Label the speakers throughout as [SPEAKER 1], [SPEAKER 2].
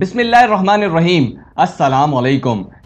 [SPEAKER 1] बिसमीम अल्लाम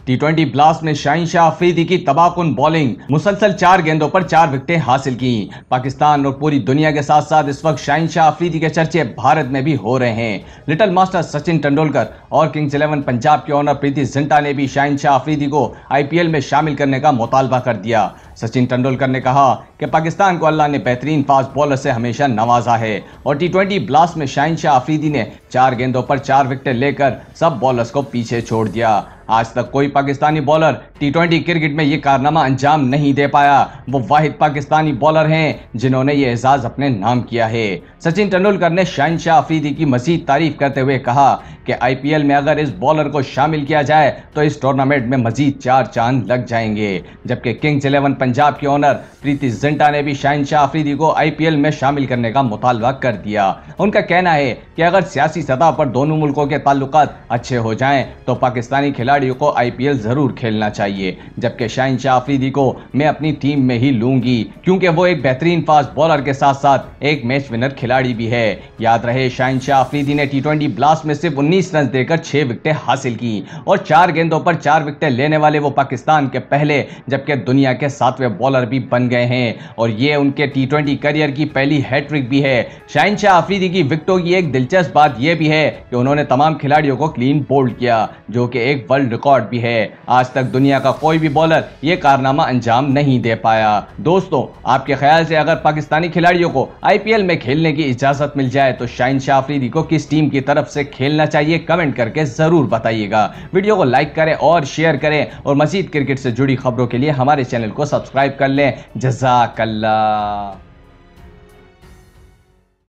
[SPEAKER 1] T twenty blast में शाहिन शाह अफरीदी की तबाहकुन बॉलिंग मुसलसल चार गेंदों पर चार विकटें हासिल की पाकिस्तान और पूरी दुनिया के साथ साथ इस वक्त शाहिन शाह अफरीदी के चर्चे भारत में भी हो रहे हैं लिटिल मास्टर सचिन तेंडुलकर और किंग्स इलेवन पंजाब के ऑनर प्रीति जिंटा ने भी शाहिन शाह अफरीदी को एल में शामिल करने का मुतालबा कर दिया सचिन तेंडुलकर ने कहा कि पाकिस्तान को अल्लाह ने बेहतरीन फास्ट बॉलर से हमेशा नवाजा है और टी ट्वेंटी ब्लास्ट में शाहिन शाह अफरीदी ने चार गेंदों पर चार विकटें लेकर सब बॉलर्स को पीछे छोड़ दिया आज तक कोई Pakistani bowler T twenty cricket में ये कारनामा अंजाम नहीं दे पाया वो वाहिद पाकिस्तानी बॉलर हैं जिन्होंने ये एजाज अपने नाम किया है सचिन तेंदुलकर ने शहनशाह अफरीदी की मजीद तारीफ करते हुए कहा कि आईपीएल में अगर इस बॉलर को शामिल किया जाए तो इस टूर्नामेंट में मजीद चार चांद लग जाएंगे जबकि किंग्स इलेवन पंजाब के ओनर प्रीति जिंटा ने भी शहनशाह अफरीदी को आईपीएल में शामिल करने का मुतालबा कर दिया उनका कहना है कि अगर सियासी सतह पर दोनों मुल्कों के ताल्लुक अच्छे हो जाएं तो पाकिस्तानी खिलाड़ी खिलाड़ियों को आईपीएल जरूर खेलना चाहिए जबकि शाहिन शाह अफरीदी को मैं अपनी टीम में ही लूंगी क्योंकि वो एक बेहतरीन फास्ट बॉलर के साथ साथ एक मैच विनर खिलाड़ी भी है याद रहे शाहिन शाह अफरीदी ने टी ब्लास्ट में सिर्फ उन्नीस रन देकर छह विकटें हासिल की और चार गेंदों पर चार विकटें लेने वाले वो पाकिस्तान के पहले जबकि दुनिया के सातवें बॉलर भी बन गए हैं और ये उनके टी करियर की पहली हैट्रिक भी है शाहिन शाह अफरीदी की विकटों की एक दिलचस्प बात यह भी है कि उन्होंने तमाम खिलाड़ियों को क्लीन बोल्ड किया जो कि एक वर्ल्ड गोल्डन रिकॉर्ड भी है आज तक दुनिया का कोई भी बॉलर ये कारनामा अंजाम नहीं दे पाया दोस्तों आपके ख्याल से अगर पाकिस्तानी खिलाड़ियों को आईपीएल में खेलने की इजाजत मिल जाए तो शाइन शाह अफरीदी को किस टीम की तरफ से खेलना चाहिए कमेंट करके जरूर बताइएगा वीडियो को लाइक करें और शेयर करें और मजीद क्रिकेट से जुड़ी खबरों के लिए हमारे चैनल को सब्सक्राइब कर लें जजाकल्ला